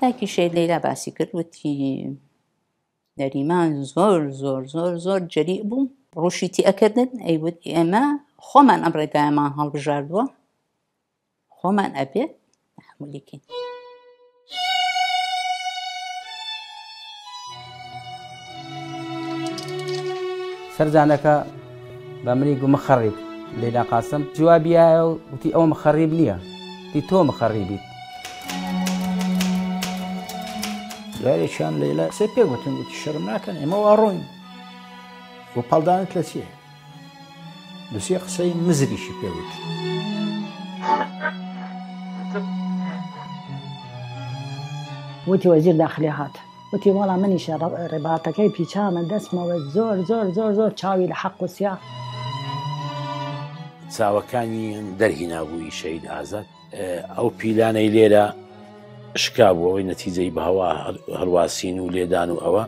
تاکیشێ لەیلا باسی کرد وتی نەریمان زۆر زۆر زۆر زۆر جەری بووم ڕوشیتی ئەکردن ئەیوت ئێمە خۆمان ئەم ڕێگایمان هەڵبژاردووە خۆمان ئەبێت هەمولیکین. سەرجانەکە بە منی گو مەخەڕیب لێلا قاسم جوابیایە وتی ئەوە مەخەڕیب نییە تی تۆ مەخەڕیبیت جارێکیان لەلا سێ پێگوتن وتی شەرم ناکەن ئێمە ئاڕۆین بۆ پاڵدانت لە چیە دوسێ قسەی مزریشی پێوت وتی وەزیر داخلی هاتە وتی وەڵا منیشە ڕێباتەکەی پیچامە دەستمەوە زۆر زۆر زۆر زۆر چاوی لە حەق وسیا چاوەکانی دەرهی نابووی شەید ئازاد ئەو پیلانەی لێرە شکابوو ئەوەی نەتیجەی بە هەوا هەرواسین و لێدان و ئەوە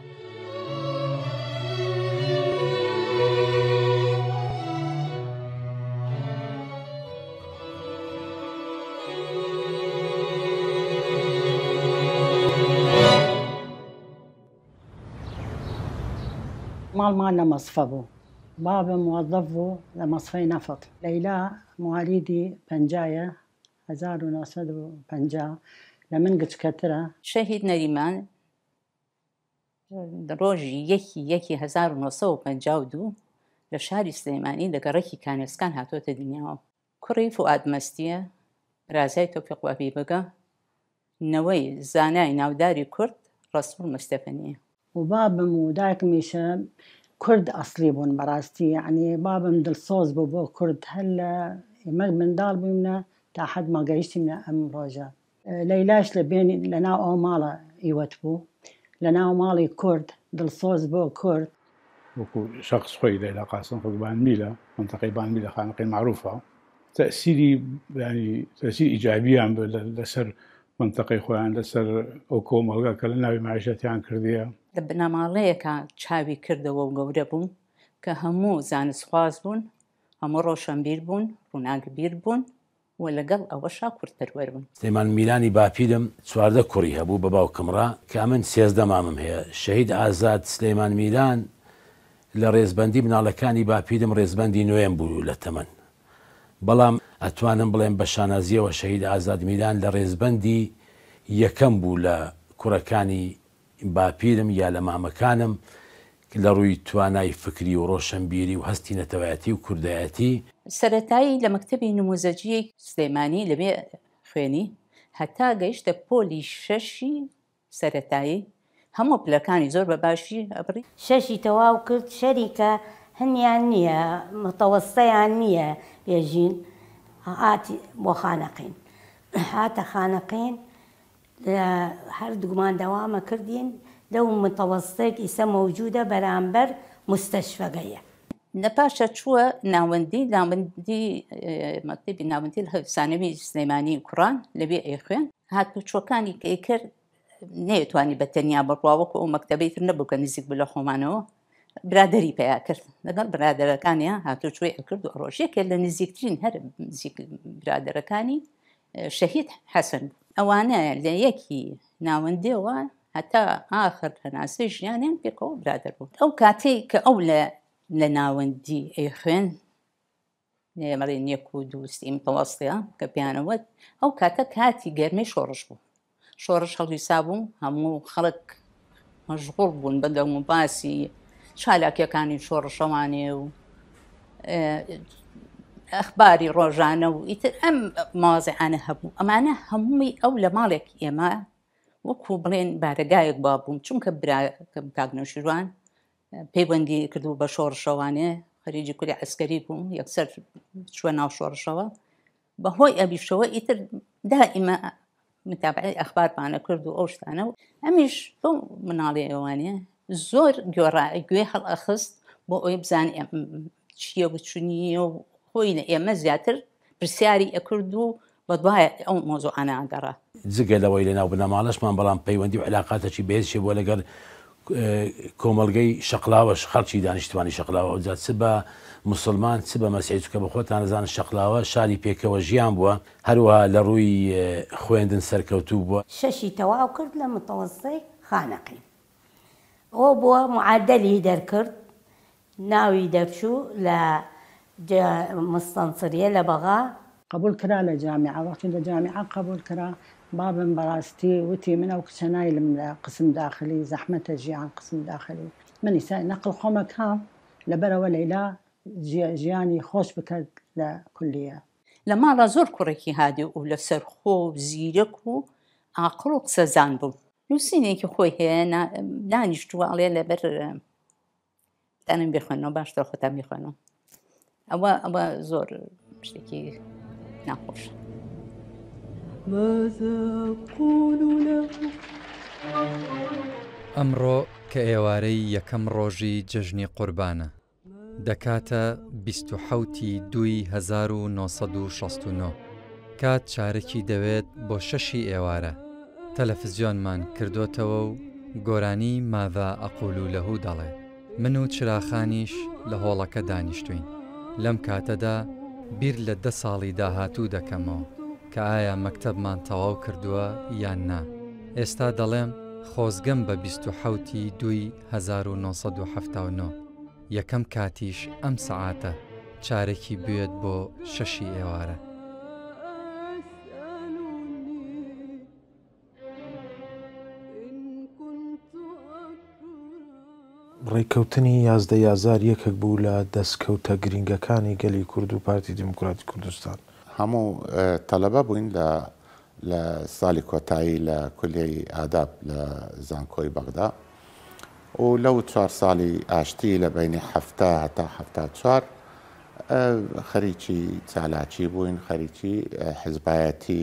ماڵمان بابا مەسفە بوو بابم موظف بوو لە مەسفەی نەفت لەیلا 1950 لمن قلت كاترا شهید نریمان ڕۆژی یەکی یەکی 1952 لە شاری سلەیمانی لەگە ڕێکی کانێسکان هاتۆتە دنیاوە کوڕی فعاد مەستیە رازای تۆفیقوابی بگە نەوەی زانای ناوداری کورد ڕسوول مستەفەنیە و يعني بابم و داکمیشە کورد ئەسلی بون بەڕاستی یعنی بابم دڵسۆز بوو بو کورد هلا لە من دال بووینە تا حەد ماگەیشتی منە ئەم ڕۆژە لەیلاش لە بێن لە ناو ئەو ماڵە ئیوەت بوو لە ناو ماڵی کورد دڵسۆز بۆ کورد وەکو شخص خۆی لەلا قاسم خۆبان میلە منتەقەی بان میلە خانقی معروفە تەسیری ینی تەسی ئیجابیان لەسەر منتەقی خۆیان لەسەر ئەو کۆمەلگا کە لە ناوی ماژەتیان کردیە لە بنەماڵەیەکە چاوی کردەوە و گەورە بووم کە هەموو زانستخواز بوون هەموو ڕۆشنبیر بوون ڕووناگبیر بوون و لەگەڵ ئەوەشا کورتەروەرم سلەیمان میلانی باپیدم چواردە کوڕی هەبوو بە باوکەمڕا کا من سێزدە مامم هەیە شەهید ئازاد سلەیمان میلان لە ڕێزبندی مناڵەکانی باپیدم ڕێزبندی نوێن بوو لە تەمەن بەڵام ئەتوانم بڵێم بە شانازیەوە شەهید ئازاد میلان لە ڕێزبندی یەکەم بوو لە کوڕەکانی باپیرم یا لە مامەکانم لە ڕووی توانای فکری و ڕۆشنبیری و هەستی نەتەوایەتی و کوردایەتی سەتایی لە مەکتتەبی نموزەجیەک سلێمانی لەبێ خوێنی هەتا گەیشتە پۆلی شەشی سەتایی هەموو پلەکانی زۆر بە باشی ئەبری شەشی تەواو کرد شەریکە هەنیان نییە متەوەستەیان نییە بێژین هاتی بۆ خانەقین هاتە خانەقین هەردوومان دەوامە کردین لەو متەوەستێک ئیسە مەوجودە بەرامبەر مستەشفەگەیە نەپاشە چووە ناوەندی ناوەندی مەتیبی ناوەندی هەفسانەوی سلەیمانی کوڕان لەبێ ئەی خوێن هاتو چۆکانی کە کرد نەیەتوانی بە تەنیا بڕواوەکو ئەو مەکتتەبی تر نەبوو کە نزیک بوو لە خۆمانەوە برادری پیا کرد لەگەڵ برادەرەکانیان هاتو چێ کرد و ڕۆژێکە لە نزیکترین هەر برادەرەکانی شەهید حەسن ئەوانە لە یەکی ناوەندەوە هەتا ئاخر هەناسی ژیانیان پێکەوە برادەر بوو ئەو کاتێک کە ئەو لە لە ناوەندی ئەی خوێن نێمەڵێ نیەک و دووسیم پڵاستەیە کە پیانەوەت ئەو کاتە کاتی گەرمی شۆڕش بوو شۆڕش هەڵویسا بوو هەموو خەڵک مەژغوڵ بوون بە دەم و باسی چالاکیەکانی شۆڕشەوانێ و ئەخباری ڕۆژانە و ئیتر ئەم مازیعانە هەبوو ئەمانە هەمووی ئەو لە ماڵێک ئێمە وەکو بڵێن بارەگایەک با بووم چونکە براکەم کاگنەشیروان پەیوەندی کردو بە شۆڕشەوانێ خەریجی کوری عسکەری بوون یەکسەر چوە ناو شۆڕشەوە بەهۆی ئەبیشەوە ئیتر دائیمە متابعی ئەخبارمانە کرد و ئەو شتانە و ئەمیش بۆ مناڵی ئەوانە زۆر گۆڕای گوێ هەڵ ئەخست بۆ ئەوی بزان چیە بچنیە و خۆی لە ئێمە زیاتر پرسیاری ئەکرد و بەدوایە ئەو مۆزۆ ئاناگەڕە جگە لەوەی لەناو بنەماڵشمان بەڵام پەیوەندی و علااقاتەکی بێشێ بۆ لەگەر کۆمەلگەی شەقلاوەش خەڵکی دانیشتوانی شەقلاوە ئەوجات چ بە مسلمان چ بە مەسیچکە بە خۆتان نزان شەقلاوە شاری پێکەوە ژیان بووە هەروە لە ڕووی خوێندن سەرکەوتوو بووە شەشی تەواو کرد لە متەوەستی خانەقی ئەو بووە معادلی دەرکرد ناوی دەرچوو لە مستەنسریە لە بەغا قبول کرا لە جامعە وەختین لە جامعە قبول کرا باب براستي وتي من أو كشنايل من قسم داخلي زحمة تجي عن قسم داخلي من يسا نقل خمك هام لبرا وليلا جي جياني خوش بكد لكلية لما لا زور كوركي هادي ولا سرخو زيركو و عقل بو نوسيني كي خوي هنا دانشتو عليه لبر تانم بخوانو باش تاخد تام بخوانو أوا أوا زور مشتكي نخوش ئەمڕۆ کە ئێوارەی یەکەم ڕۆژی جژنی قوربانە دەکاتە 1970 دوی 1969 کات چارەکی دەوێت بۆ شەشی ئێوارە تەلەفزیۆنمان کردوتەوە و گۆرانی ماذا ئەقول و لەهوو دەڵێ من و چراخانیش لە هۆڵەکە دانیشتوین لەم کاتەدا بیر لە دە ساڵی داهاتوو دەکەمەوە کە ئایا مەکتەبمان تەواو کردووە یان نا. ئێستا دەڵێم خۆزگەم بە 1970 دوی 1970 یەکەم کاتیش ئەم سەعاتە چارێکی بێت بۆ شەشی ئێوارە. ڕێککەوتنی یازدە یازار یەکەک بوو لە دەستکەوتە گرنگەکانی گەلی کورد و پارتی دموکراتی کوردستان هەموو تەلەبە بووین لە لە ساڵی کۆتایی لە کولیەی ئاداب لە زانکۆی بەغدا و لەو چوار ساڵی ئاشتی لە بینی هەفتە هەتا هەفتا چوار خەریکی چالاکی بووین خەریکی حزبایەتی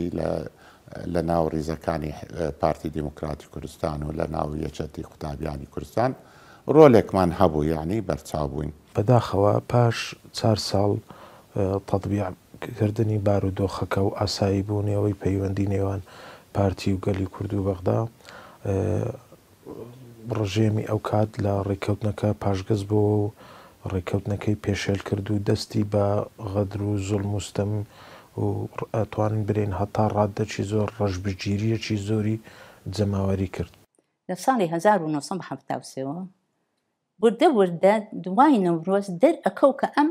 لە ناو ریزەکانی پارتی دیموکراتی کوردستان و لە ناو یەچەتی قوتابیانی کوردستان ڕۆلێکمان هەبوو یعنی بەرچاو بووین بەداخەوە پاش چار ساڵ تەطبیع کردنی بارودۆخەکە و ئاسایی بوونەوەی پەیوەندی نێوان پارتی و گەلی کورد و بەغدا ڕژێمی ئەو کات لە ڕێککەوتنەکە پاشگەز بۆ و ڕێککەوتنەکەی پێشێل کرد و دەستی بە غەدر و زڵموستەم و ئەتوانین برێن هەتا ڕاددەچی زۆر ڕەشبگیریەکی زۆری جەماوەری کرد لە ساڵی 1970 بردە وردە دوای نەورۆز دەر ئەکەو کە ئەم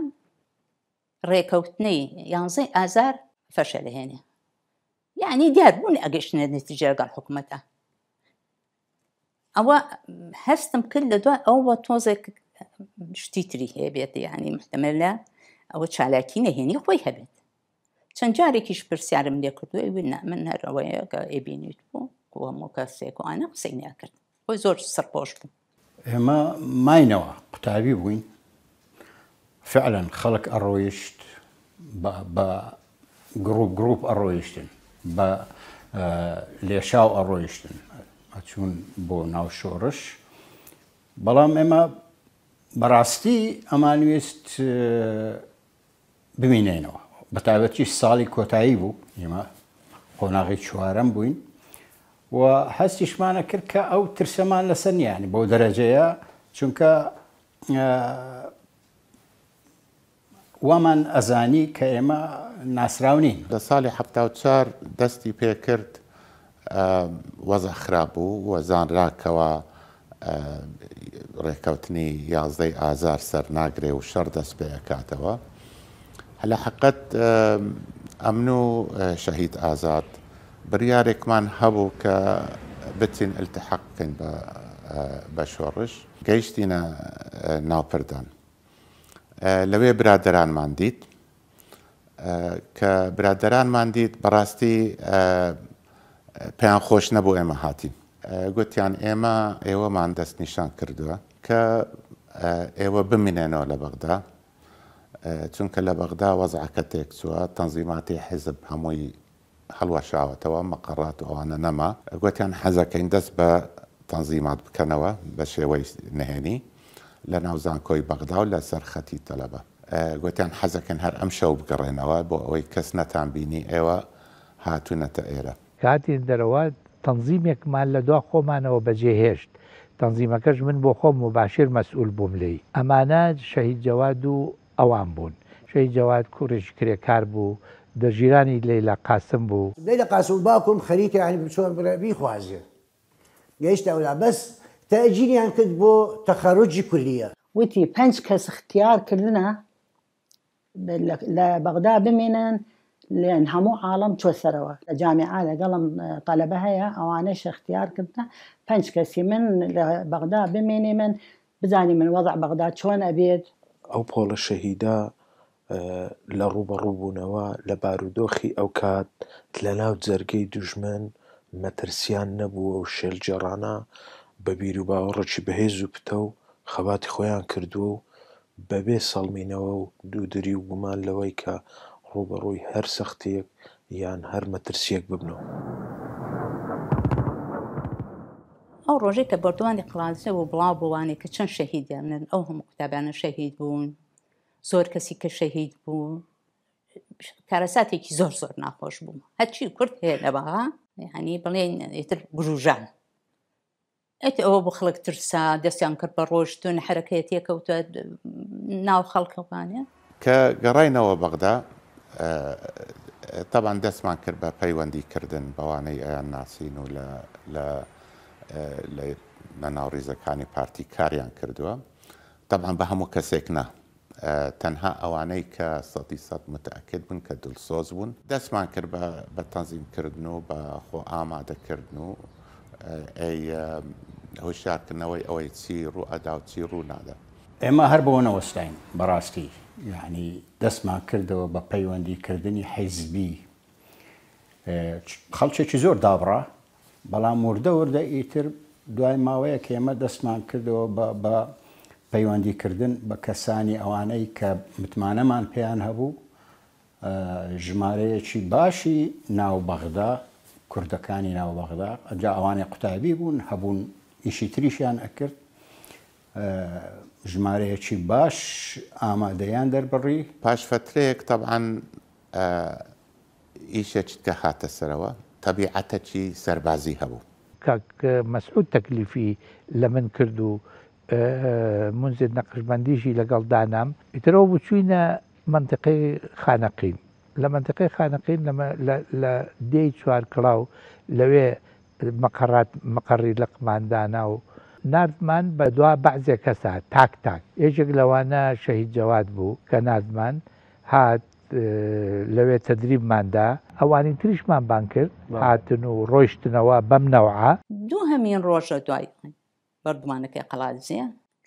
ڕێکەوتنەی یانزەی ئازار فەشە لەهێنێ یعنی دیار بوون ئەگەشتە نتیجەگەڵ حکوومەتە ئەوە هەستم کرد لە دوای ئەو بە تۆزێک شتی تری هەیە بێتە یعنی محتەمە لە ئەوە چالاکی نەهێنی خۆی هەبێت چەند جارێکیش پرسیارم لێ کردووە ونا من هەرەوەیە کە ئێبینیت بوو وەمو کەسێکوانە قسەی ناکرد خۆی زۆر سەرپۆش بوو ئێمە ماینەوە قوتابی بووین فعلا خەڵک ئەڕۆیشت بە گرروپ گرروپ ئەڕۆیشتن بە لێشاو ئەڕۆیشتن ئەچون بۆ ناو شۆڕش بەڵام ئێمە بەڕاستی ئەمانویست ببینێنەوە بەتابەتی ساڵی کۆتایی بوو ئێمە قۆناغی چوارەم بووین و هەستیشمانە کرد کە ئەو ترسەمان لەسەر نیانی بۆ دەرەجەیە چونکە وامان ئەزانی کە ئێمە ناسراونین لە ساڵی ه دەستی پێکرد وەزە خراببوو وەزانراکەوە ڕێککەوتنی یازدەی ئازار سەرناگرێ و شەر دەست پێکاتەوە هەلا حقت ئەمن و شەهید ئازاد بریارێکمان هەبوو کە بچین التحقکن بە شۆڕش گەیشتینە ناوپردان لەوێ برادرانمان دیت کە برادرانمان دیت بەڕاستی پێیان خۆش نەبوو ئێمە هاتین گوتیان ئێمە ئێوەمان دەست نیشان کردووە کە ئێوە بمینێنەوە لە بەغدا چونکە لە بەغدا وەزعکە تێک چووە تەنزیماتی حزب هەمووی هەڵوەشاوەتەوە مەقەڕات ئەوانە نەما گوتیان حەزەکەین دەست بە تەنزیمات بکەنەوە بە شێوەی نهێنی لە ناوزان کۆی بەغدا و لە سەرخەتی تەلەبە گوتیان حەزەکەن هەر ئەم شەو بگەڕێنەوە بۆ ئەوەی کەس نەتان بینی ئێوە هاتوونەتە ئێرە کاتی دەرەوە تەنزیمێکمان لە دوا خۆمانەوە بەجێهێشت تەنزیمەکەش من بۆ خۆم و باشیر مەسئول بووم لی ئەمانە شەهید جەواد و ئەوان بوون شەهید جەواد کوڕیش کرێکار بوو دەژیرانی لەیلا قاسم بوو لەیلا قاسم باکم خەریکە عنی بچۆن بڕێبی خوازیە گەیشتە ئەولا بەس تاجیریان کرد بۆ تەخەرۆجی کولیە وتی پنج کەس اختیار کردنە لە بەغدا بمێنن لێن هەموو عاڵم چۆسەرەوە لە جامعا لەگەڵم تەلبە هەیە ئەوانەش اختیار کردە پنج کەسی من لە بەغدا بمێنێ من بزانی من وەضع بەغدا چۆن ئەبێت ئەو پۆڵە شەهیدا لە ڕوبەڕووبوونەوە لە بارودۆخی ئەو کات لە ناو جەرگەی دوژمن مەترسیان نەبووە و شێلجێڕانە بە بیر و باوەڕێکی بەهێز و پتە و خەباتی خۆیان کردووە و بەبێ سەڵمینەوە و دوودری و گومان لەوەی کە ڕوبەڕووی هەر سەختەیەک یان هەر مەترسیەک ببنەوە. ئەو ڕۆژێک کە بردووانی قلانسە و بڵاو بوانێک کە چەند شەهیدیانن ئەو هەموو قوتابیانە شەهید بوون زۆر کەسی کە شەهید بوون کارەساتێکی زۆر زۆر ناخۆش بووم هەچی کورت هەیە لەبها ینی بڵێن ئێتر گروژان ئەت ئەوە بۆ خەڵک ترسا دەستیان کرد بە ڕۆشتون حرەکەت یەکەوتە ناو خەڵکەوانە کە گەڕینەوە بەغدا تەبان دەستمان کرد بە پەیوەندیکردن بەوانەی ئەیان ناسین و لە ناوڕیزەکانی پارتی کاریان کردووە تەبان بە هەموو کەسێکنا تەنها ئەوانەی کە سەدی سەد متەکرد بن کە دڵسۆز بوون دەستمان کرد بە تەنزیمکردن و بە خۆ ئامادەکردن و هۆشیارکردنەوەی ئەوەی چی ڕوو ئەدا و چی ڕوو نادا ئێمە هەر بۆنەوەستین بەڕاستی یعنی دەستمان کردەوە بە پەیوەندیکردنی حیزبی خەڵچێکی زۆر دابڕا بەڵام وردەوردە ئیتر دوای ماوەیە کە ئێمە دەستمان کردەوە بە پەیوەندیکردن بە کەسانی ئەوانەی کە متمانەمان پێیان هەبوو ژمارەیەکی باشی ناوبەغدا کوردەکانی ناوبەغدا ئەجا ئەوانەی قوتابی بوون هەبوون ئیشی تریشیان ئەکرد ژمارەیەکی باش ئامادەیان دەربڕی پاش فترەیەک تەعاان ئیشێکت کە هاتە سەرەوە تەبیعەتە چی سەربازی هەبوو مەسعود تەکلیفی لە من کرد و منزێت نەقشبندیشی لەگەڵ دانام ئیترەوە بچوینە منطقی خانەقین لە منطقی خانەقین لە دی چوار کڵاو لەوێ مەقڕی لە قماندانا و نردمان بە دوا بەعزێک کەسە تاک تاک یەکێک لەوانە شەهید جەوات بوو کە نردمان هات لەوێ تەدریبماندا ئەوانی تریشمان بان کرد هاتن و ڕۆیشتنەوە بەم نەوە دوو هەمین ڕۆژە دوای بەردومانەکەی قەڵاتزیە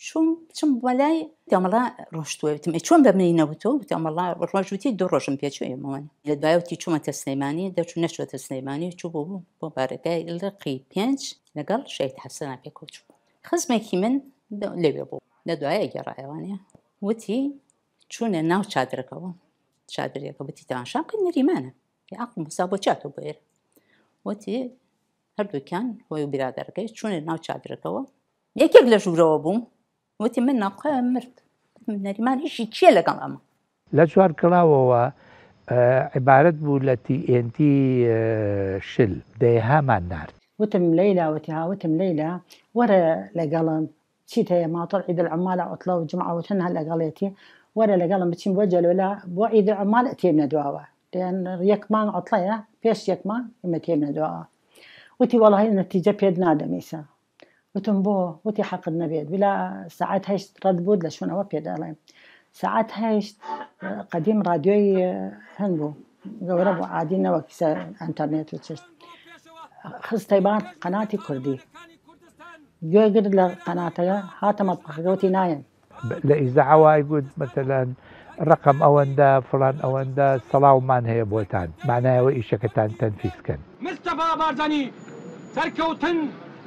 چۆم بچم وەلای دەمەڵا ڕۆشتوێتم چۆن بە منی نەوتەوە بتەمەڵا ڕۆژوتی دو ڕۆژم پێچێمەوەن لە دوایوتی چوومەتە سلەیمانی دەچوو نەچوەتە سلەیمانی چوو بۆ بوو بۆ بارەکەی لەقی پێنج لەگەڵ شەیت حەسەنا پێ کۆچوو خزمێکی من لەوێ بوو لە دوایە گەڕایوانە وتی چوونە ناو چادرەکەەوە چادرەکە بتی تەماشا کرد نریمانە عقل مسا بۆ چاتۆ بێر وتی هەردووکیان هۆی و برادەکەی چوونە ناو چادرەکەەوە یەکێک لە ژوورەوە بووم وتمنى قام من تمنى ما ليش لك كلام لا شوار كلاوة آه، عبارة بولتي انتي آه، شل ديها ما نار وتم ليلى وتها وتم ليلى ورا لقلم شيتها ما طلع عيد العمالة أطلع وجمعة وتنها لقليتي ورا لقلم بتشم وجه ولا وعيد العمالة من دواوة لأن يكمان أطلع بيش يكمان يمتي من دواوة وتي والله النتيجة بيد نادم يسا وتم بو وتي حق النبي بلا هيش رد بود لشون اوكي دالين ساعات هيش قديم راديو آه، هنبو هەند بوو گەورە بۆ عادی نەوە خص تيبان قناتي كردي خستەیبان قەناتی کوردی گوێگرت لە قەناتەکە هاتەمە لا إذا عواي ئیزەعاوای مثلا مثلەن أو أندا فلان ئەوەندە بوتان هەیە وإيش كتان تنفيس كان مستە بابارزانی سركوتن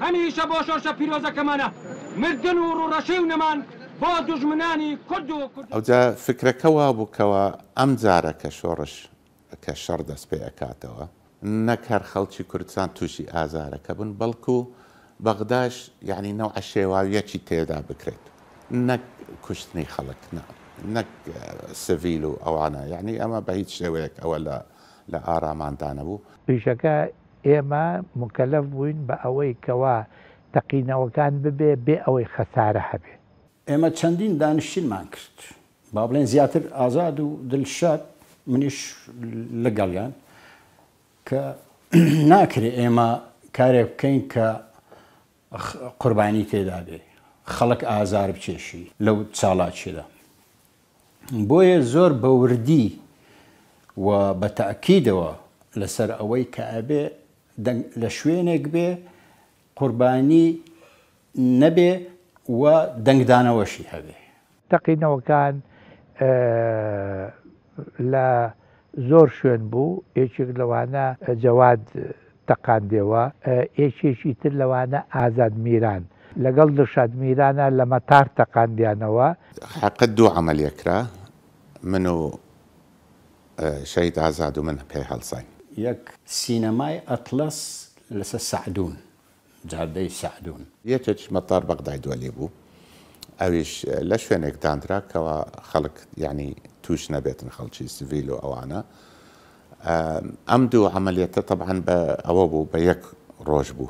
هەمیشە بۆ شۆرشە پیرۆزەکەمانە مردن و ڕوڕەشەی و نەمان بۆ دوژمنانی کورد و ئەوجا فکرەکەوا بووکەوە ئەم جارە کە شۆڕش کە شەڕ دەست پێ ئەکاتەوە نەکار خەڵکی کوردستان تووشی ئازارەکە بن بەڵکو بەغداش یعنی نەو عشێواویەکی تێدا بکرێت نەک کوشتنی خەڵک نەک سڤیل و ئەوانە یعنی ئەمە بە هیچ شێوەیەک ئەوە لە ئاراماندانە بوو پیشەکە ئێمە مکەلف بووین بە ئەوەی کەوا تەقینەوەکان ببێ بێ ئەوەی خەسارە هەبێ ئێمە چەندین دانیشتینمان کرد با بڵێن زیاتر ئازاد و دلشاد منیش لەگەڵیان کە ناکرێت ئێمە کارێک بکەین کە قوربانی تێدا بێ خەڵک ئازار بچێشی لەو چاڵاچێدا بۆیە زۆر بەوردی و بە تاکیدەوە لەسەر ئەوەی کە ئەبێ لە شوێنێک بێ قوربانی نەبێ و دەنگدانەوەشی هەبێ تەقینەوەکان لە زۆر شوێن بوو یەکێک لەوانە جەواد تەقاندێەوە ئێکێکی تر لەوانە ئازاد میران لەگەڵ دشاد میرانە لە مەتار تەقاندیانەوە حقت دوو عملیەکرا من و شەید ئازاد و من پێ هەڵساین ياك سينماي اطلس لس سعدون جاردي سعدون ياتش مطار بغداد بو اويش لاش فينك داندرا كوا خلق يعني توش نبات خلشي سيفيلو او انا امدو عمليته طبعا بابو بيك روجبو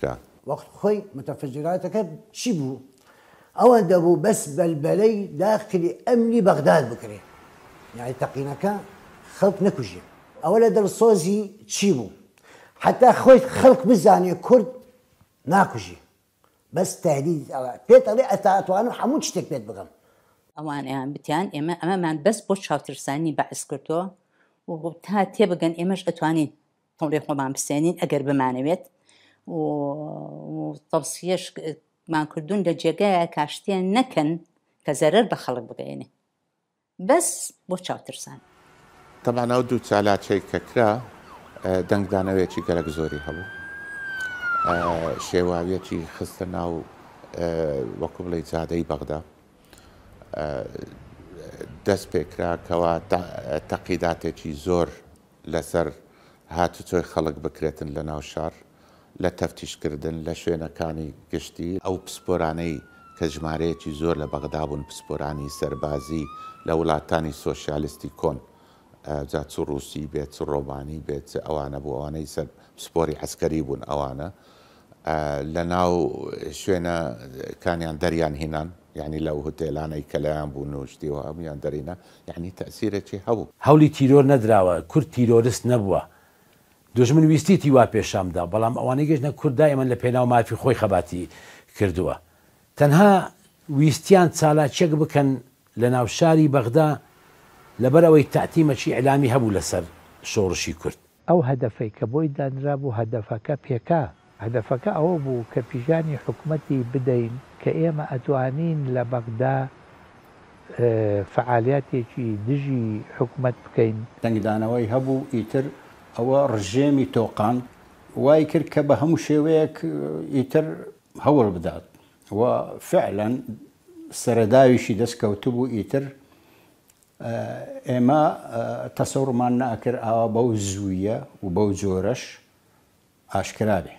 كرا وقت خوي متفجرات كب شبو او دبو بس بلبلي داخل امني بغداد بكري يعني تقينا كان خلط نكوجي ئەوە لە دڵسۆزی چی بوو حتا خۆی خەڵک بزانێ کورد ناکوژی بەس تهدید پێت ئەڵێ ئەتاتوانم هەموو شتێک پێت بگەم ئەوانیان بتیان ئێمە ئەمەمان بەس بۆ چاوترسانی بەعس کردەوە و تا تێبگەن ئێمەش ئەتوانین تەڵێ خۆمان بسێنین ئەگەر بمانەوێت تەسیەشمان کردوون لە جێگایە کاشتیان نەکەن کە زەرەر بە خەڵک بگەێنێ بەس بۆ چاوترسان تەمانەوە دوو چالاچەی کە کرا دەنگدانەوەیەکی گەلک زۆری هەبوو شێواویەکی خستە ناو وەکو بڵی جادەی بەغدا دەست پێکرا کەوا تەقیداتێکی زۆر لەسەر هاتوچۆی خەڵک بکرێتن لە ناو شار لە تەفتیشکردن لە شوێنەکانی گشتی ئەو پسپۆرانەی کە ژمارەیەکی زۆر لە بەغدا بوون پسپۆرانی سەربازی لە وڵاتانی سۆسیالیستی کۆن جا چ ڕوسی بێت چ ڕۆمانی بێت ئەوانە بوو ئەوانەی سەر سپۆری عسکەری بوون ئەوانە لە ناو شوێنە کانیان دەریان هینان یعنی لەو هتێلانەی کەلایان بوو نوشتیەوە ئەمیان دەرینا یعنی تەسیرێکی هەبوو هەولی تیرۆر نەدراوە کورد تیرۆرست نەبووە دژمن ویستی تیوا پێشامدا بەڵام ئەوانەی گەشتە کووردا ئێمە لە پێناو مافی خۆی خەباتی کردووە تەنها ویستیان چالاچێک بکەن لە ناوشاری بەغدا لبروي تعتيم شي اعلامي هبو لسر شورشي كرد او هدفي كبوي دان رابو هدفك بيكا هدفك او بو كبيجاني حكمتي بدين كايما اتوانين لبغدا آه، فعالياتي شي دجي حكمت بكين تنگ دانوي هبو ايتر او رجيمي توقان واي كركب هم شويك يتر هو البداد وفعلا سرداوي شي دسكوتبو ايتر ئێمە تەسەڕمان ناکرد ئاوا بەو زوویە و بەو جۆرەش ئاشکرابێ.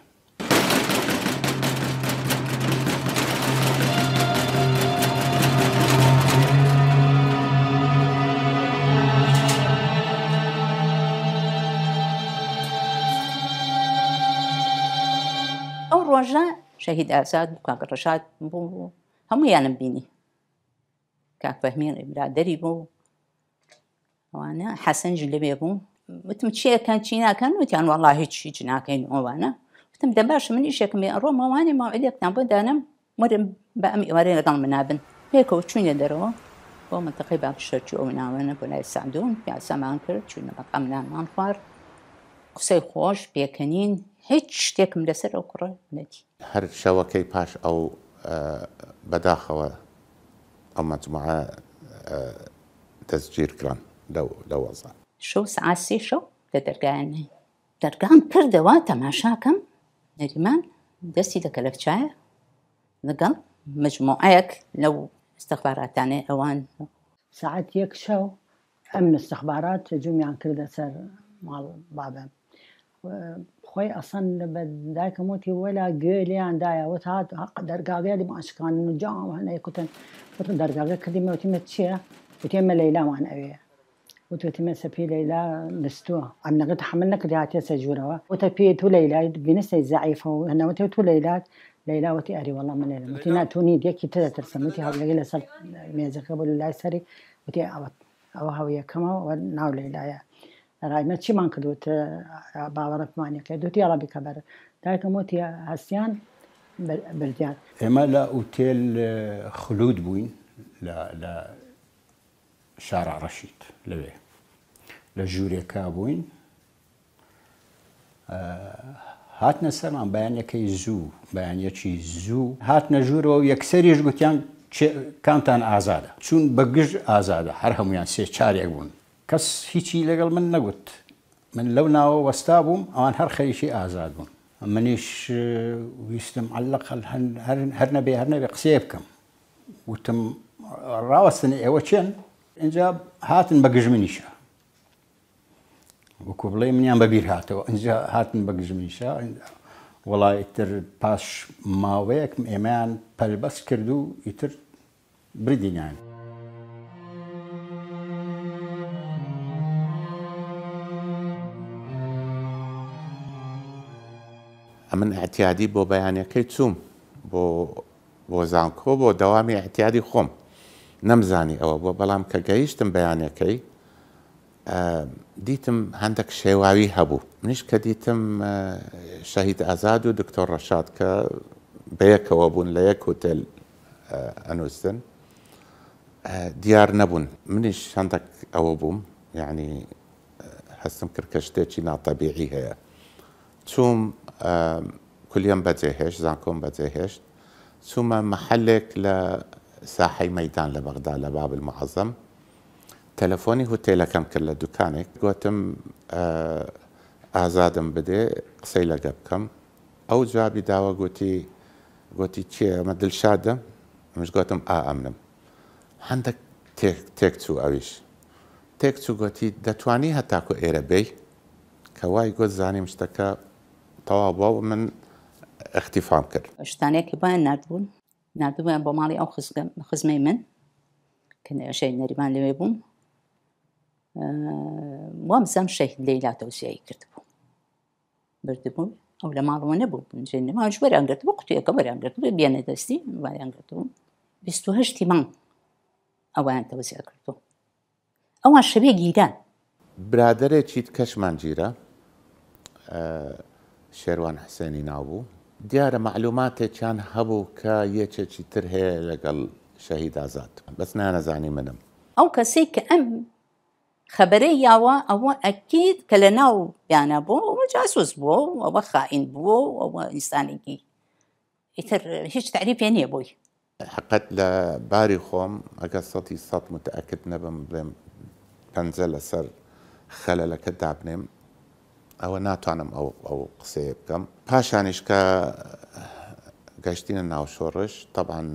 ڕۆژە شەهید ئازاد و کاگەڕەشات بوو هەموویانم بینی کاکفەهمێن برادری بوو ئەوانە حەسەنج لەبێ بوو وتم چیەکەن چی ناکەن وتیان وڵا هیچ هیچ ناکەین ئەوانە وتم دە باش من یشێکم ڕۆم ئەوانی ماوەلێکتان بۆ دانم مرم بە ئەم ئێوارە لەگەڵ منابن پێکەوە چوینە دەرەوە بۆ منتەقی باکشەرچی ئەو ناوەنە بۆ لای ساندون پیاسەمان کرد چوینە بەقام نانمان خوارد قسەی خۆش پێکەنین هیچ شتێکم لەسەر ئەو کوڕ نەتی هەر شەوەکەی پاش ئەو بەداخەوە ئەمە جمعە دەستگیر کران دو دو وضع شو سعاسي شو تدرجاني درجان كل دواتا ما شاكم نريمان دستي دكلف شاي نقل مجموعيك لو استخبارات يعني اوان ساعات يك شو امن استخبارات جميع يعني كل سر مع بعضا خوي اصلا بدايك موتي ولا قولي عن دايا وتات درجا غير ما اشكان نجام هنا كنت درجا غير كلمه وتمت شيء وتم ليلى وانا ابيها وتتمە سەپی لەیلا دەستووە ئەم نەگەت حمل نەکردهاتێ سەجوورەوە وتە پێ تو لەیلای بینەسەی زعیفەوە هەنەوەتە تو لەیلات لەیلاوەتی ئەری وەڵام من سل وتی ناتونی یەکی ترە وتي أوت أو هاو يا كما سەری ليلى يا راي هەویەکەمەوە ناو لەیلایە ڕایمە چیمان کردوت باوەڕەتمانەکە دوتی ئەڵە بکەبەر دایکم وتی هەستیان بردیان إما لا أوتيل خلود لا لا شارع ڕەشید لەوێ لە ژوورێکا بووین هاتنە سەرمان بەیانەکەی زوو بەیانەکی زوو هاتنە ژوورەوە یەکسریش گوتیان کامتان ئازادە چون بە گژ ئازادە هەر هەمویان سێ چارێک بوون کەس هیچی لەگەڵ من نەگوت من لەو ناوە وەستا بووم ئەوان هەر خەریشی ئازاد بوون منیش ویستم علەقل هەر نەبێ هەر نەبێ قسێ بکەم وتم ڕاوەستنی ئێوە چێن اینجا هاتن بە گژمنیشە وەکو بڵێ منیان بەبییر هاتەوە اینجا هاتن بە گژمنیشە وڵایتر پاش ماوەیەک ئێمەیان پەلبەس کرد و ئیتر بردینیان. ئەمن ئەتیادی بۆ بەیانەکەی چوم بۆ بۆ زانکۆ بۆ دەوامی ئەتیادی خۆم نمزاني أو بلام كجيشتم بياني كي ديتم عندك شيواوي هبو منش كديتم شهيد أزادو دكتور رشاد و بيك وابون ليك هوتيل أنوستن ديار نبون منش عندك أو بوم يعني هەندێک كركشتي شي طبيعي هي کرد كل يوم ناتەبیعی هەیە چوم کولیم بەجێهێش زانکۆم بەجێهێشت چوومە ساحي ميدان لبغداد لباب المعظم تلفوني هو تيلا كم كلا دكاني قوتم آه آزادم بدي قسيلا قبكم او جوابي داوا قوتي قوتي تشي مدل شادم مش قوتم آ آه، أمنم عندك تيك تيك تو اويش تيك تو قوتي دتواني هتاكو ايربي كواي قوت زاني مشتكا طوابا من اختفام كر اشتاني بایان نردبوون نردبوویان بۆ ماڵی ئەو خزمەی من کە نێشەی نەریمان لەوێ بووم وام زەم شەید لەیلا تەوسیایی کرد بوو بردبوو ئەو لە ماڵەوە نەبوو بنجێنماش وەرانگرت بۆ قوتوەکە وەرانگرت بێ بێنە دەستی وایانگرت بوو هشتی مانگ ئەویان تەوسیا کردو ئەوان شەبێ گیران برادرێکیت کەشمان گیرە شێوان حسێنی ناوبوو دیارە معلوماتێکیان هەبوو کە یەکێکی تر هەیە لەگەڵ شەهید ئازاد بەس نانەزانی منم ئەو کەسێک کە ئەم خبرەی یاوە أكيد كلناو کە بو ناو یانە بو ئەوە جاسوس بووە ئەوە خائین بووە ئەوە ئینسانێکی ئیتر هیچ تعریفێ يعني حقت لباري خوم خۆم ئەگە متأكد نبم متەکرد نەبم بڵێم پەنجە لەسەر ئەوە ناتوانم ئەو ئەو قسێ بکەم پاشانیشکە گەشتینە ناوشۆڕش تەبان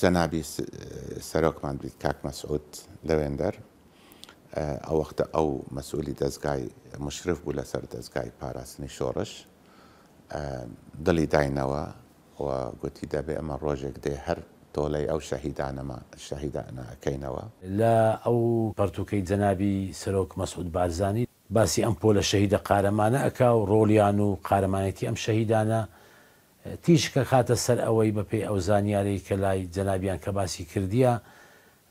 جەنابی سەرۆکمان بیت کاک مەسعود لەوێندەر ئەو وەختە ئەو مەسئولی دەستگای مشرف بوو لەسەر دەستگای پاراستنی شۆڕش دڵی داینەوە گوتی دەبێ ئەمە ڕۆژێک دێ هەر تۆڵی ئەو شەهیدانەمە شەهیدانەکەینەوە لە ئەو پەرتوکەی جەنابی سەرۆک مەسعود بارزانانی باسی ئەم پۆلە شەهیدە قارەمانە ئەک و ڕۆلیان و قارەمانەتی ئەم شەهیدانە تیشکە خاتە سەر ئەوەی بە پێی ئەو زانیاری کە لای جەنابیان کە باسی کردیە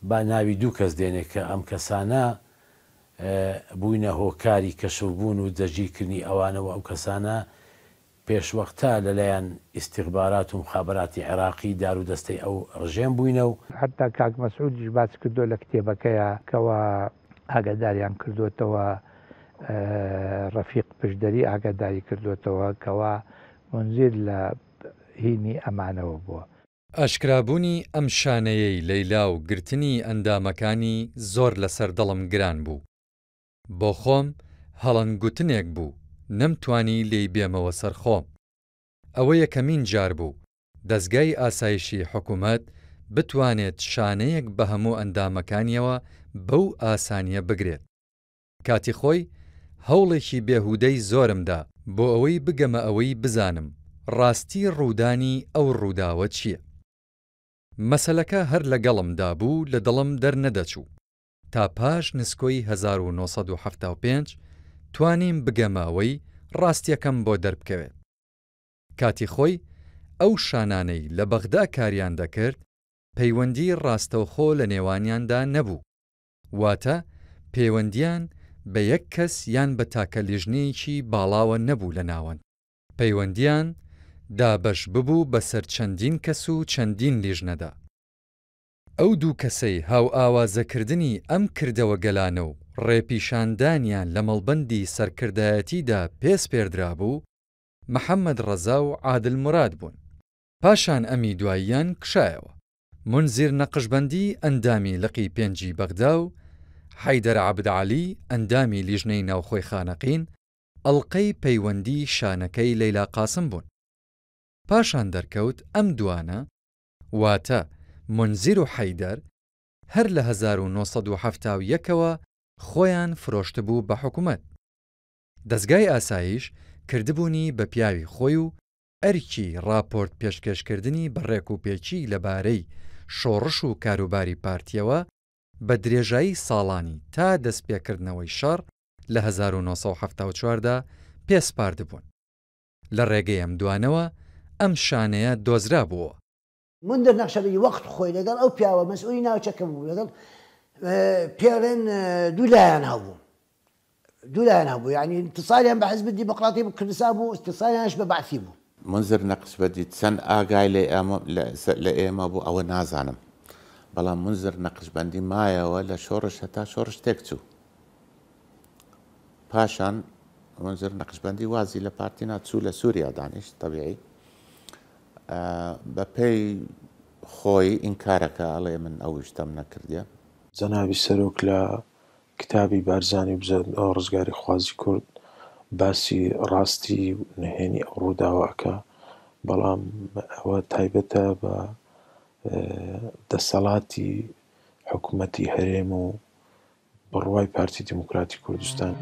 با ناوی دوو کەس دێنێت کە ئەم کەسانە بووینە هۆکاری کەشبوون و دەژیکردنی ئەوانەوە ئەو کەسانە پێشوەختا لەلایەن ئیسیغبارات و مخابراتی عێراقی دارودەستەی ئەو ڕژێن بووینە و حتا کاک مەسعودیش باس کردو لە کتێبەکەیە کەەوە ئاگداریان کردوتەوە ڕەفیق پشدەری ئاگاداری کردوێتەوە کەوا منزیر لە هینی ئەمانەوە بووە. ئەشکرابوونی ئەم شانەیەی لەیلا و گرتنی ئەندامەکانی زۆر لەسەر دڵم گران بوو. بۆ خۆم هەڵنگوتنێک بوو نەمتوانی لێی بێمەوە سەرخۆم. ئەوە یەکەمین جار بوو، دەستگای ئاسایشی حکوومەت بتوانێت شانەیەک بە هەموو ئەندامەکانیەوە بەو ئاسانیە بگرێت. کاتی خۆی هەوڵێکی بێهودەی زۆرمدا بۆ ئەوەی بگەمە ئەوەی بزانم ڕاستی ڕوودانی ئەو ڕووداوە چییە؟ مەسلەکە هەر لەگەڵمدا بوو لە دڵم دەرنەدەچوو تا پاش نسکۆی 1975 توانیم بگەماوەی ڕاستیەکەم بۆ دەربکەوێت. کاتی خۆی ئەو شانانەی لە بەغدا کاریان دەکرد پەیوەندی ڕاستەوخۆ لە نێوانیاندا نەبوو واتە پەیوەندیان بە یەک کەس یان بە تاکە لێژنەیەکی باڵاوە نەبوو لە ناوەن پەیوەندیان دابەش ببوو بەسەر چەندین کەس و چەندین لێژنەدا ئەو دوو کەسەی هاو ئاوازەکردنی ئەم کردەوە گەلانە و ڕێپیشاندانیان لە مەڵبەندی سەرکردایەتیدا پێس پێردرا بوو محەممەد ڕەزا و عادل مراد بوون پاشان ئەمی دواییان کشایەوە منزیر نەقشبندی ئەندامی لەقی پێنجی بەغدا و حیدەر عبدعالی ئەندامی لیژنەی ناوخۆی خانەقین ئەڵلقەی پەیوەندی شانەکەی لەیلا قاسم بوون. پاشان دەرکەوت ئەم دوانە، واتە منزیر و حەیدەر هەر لە 1970ەوە خۆیان فرۆشتبوو بە حکوومەت. دەستگای ئاساyiش کردبوونی بە پیاوی خۆی و ئەرکی راپۆرت پێشکەشکردنی بەڕێک و پێچی لەبارەی شۆڕش و کاروباری پارتیەوە بە درێژایی ساڵانی تا دەستپێکردنەوەی شەڕ لە 1970دا پێسپارد بوون. لە ڕێگەی ئەم دوانەوە ئەم شانەیە دۆزرا بووە. من دەرنەخشەی وەخت خۆی لەگەڵ ئەو پیاوە مەسئولی ناوچەکەم بوو لەگەڵ پێڵێن دوولایان هەبوو. دوولایان هەبوو ینی اتصالیان بە حزب دیموقراتی بوو کوردستان بوو استتصالیانش بە بەعفی بوو. منزر نەقسبەدی چەند ئاگای لە ئێمە بوو ئەوە نازانم. بەڵام منزر نەقشبندی مایەوە لە شۆڕش هەتا شۆڕش تێک چوو پاشان منزر نەقشبندی وازی لە پارتینا چوو لە سووریا دانیشت تەبیعی بە پێی خۆی ئینکارەکە ئەڵێ من ئەویشتەم نەکردە زەناوی سەرۆک لە کتابی بارزانانی بزن ڕزگاری خوازی کورد باسی ڕاستی و نهێنی ئەوڕووداواکە بەڵام ئەوە تایبەتە بە دەسەڵاتی حکوومەتی هەرێم و بڕوای پارتی دموکراتی کوردستان.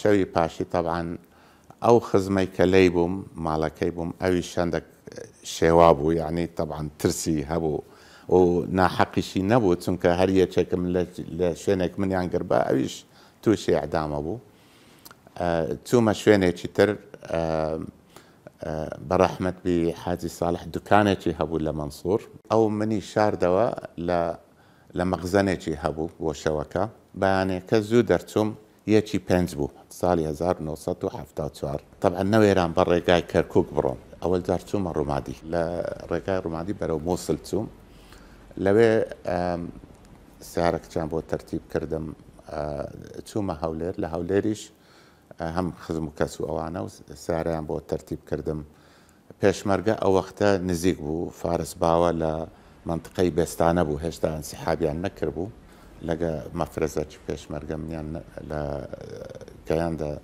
شەوی پاشی تەبعاان ئەو خزمەی کە لی بووم ماڵەکەی بووم ئەوی شەندێک شێوا بوو یعنی تەبعاان ترسی هەبوو و ناحەقیشی نەبوو چونکە هەر یەکێکم لە شوێنێک منیان گربە ئەویش تووشی عدامە بوو چوومە شوێنێکی تر بەڕەحمت بی حاجی ساڵح دوکانێکی هەبوو لە منسوور ئەو منی شاردەوە لە لە مەغزەنێکی هەبوو بۆ شەوەکە بەیانێکە زوو دەرچووم یەکی پێنج بوو ساڵی 1970 طبعا نەوێران بە ڕێگای کەرکک بڕۆم ئەوەل جار چوومە ڕوومادی لە ڕێگای ڕوومادی بەرەو مۆسل چووم لەوێ سیارەکچیان بۆ تەرتیب کردم چوومە هەولێر لە هەولێریش هم خزم و کەس و ئەوانە هم يعني با ترتیب کردم پێشمەرگە ئەو وەختە نزیک بو فارس ل باوە بستانه بو بێستانە بوو هێشتا ئەسیحابیان نەکرد بوو لەگە مەفرزە پێشمەرگە منیان لە گەیاندا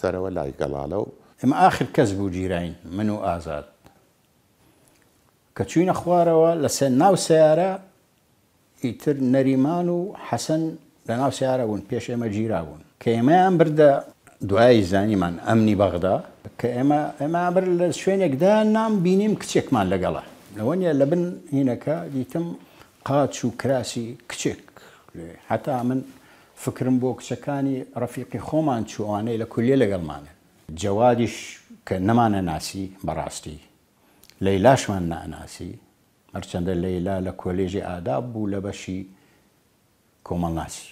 سەرەوە لای گەڵاڵە و ئەمە آخر کەس بوو جیرین منو آزاد ئازاد کە و خوارەوە لە ناو سیارە ایتر نریمانو حسن حەسەن لە ناو سیارە بوون پێش ئێمە جیرا بوون کە ئێمە ئەم بردە دوایی زانیمان ئەمنی بەغدا کە ئێمە ئێمە بر لە شوێنێکدا نام بینیم کچێکمان لەگەڵە لەوە نیە لە بن هینەکە دیتم قاچ و کراسی کچێک حتا من فکرم بۆ کچەکانی ڕەفیقی خۆمان چوانەی لە کولیە لەگەڵمانە جەوادیش کە نەمانە ناسی بەڕاستی لەیلاشمان ناناسی هەرچەندە لەیلا لە کۆلێژی ئاداب بوو لە بەشی کۆمەڵناسی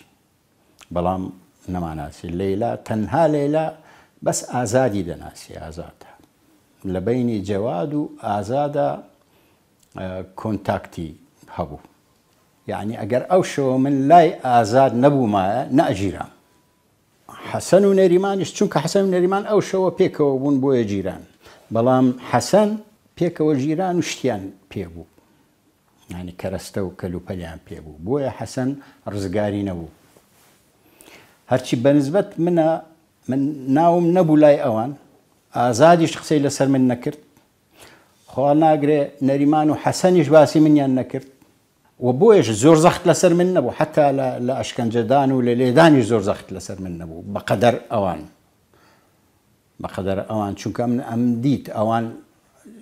بەڵام نەماناسی لەیلا تەنها لەیلا بەس ئازادی دەناسی ئازادە لە بینی جەواد و ئازادە کۆنتاکتی هەبوو یعنی ئەگەر ئەو شەوە من لای ئازاد نەبوومایە نەژیران حەسەن و نەریمانیش چونکە حەسەن و نەریمان ئەو شەوە پێکەوە بوون بۆیە جیران بەڵام حەسەن پێکەوە ژیران و شتیان پێبوو ینی کەرەستە و کەلوپەلیان پێبوو بۆیە حەسەن ڕزگاری نەبوو هەرچی بەنسبەت منە من ناوم نبولای اوان ازادی شخصی لسر من نکرد خوانا ناگرێ نریمان و حەسەنیش باسی یان نکرد و بویش زور زخت لسر من نبو حتا ل... ئەشکەنجەدان و لە لێدانی زۆر زەخت لەسەر من نەبوو اوان ئەوان بەقەدەر آوان چونکە من ئەم اوان ئەوان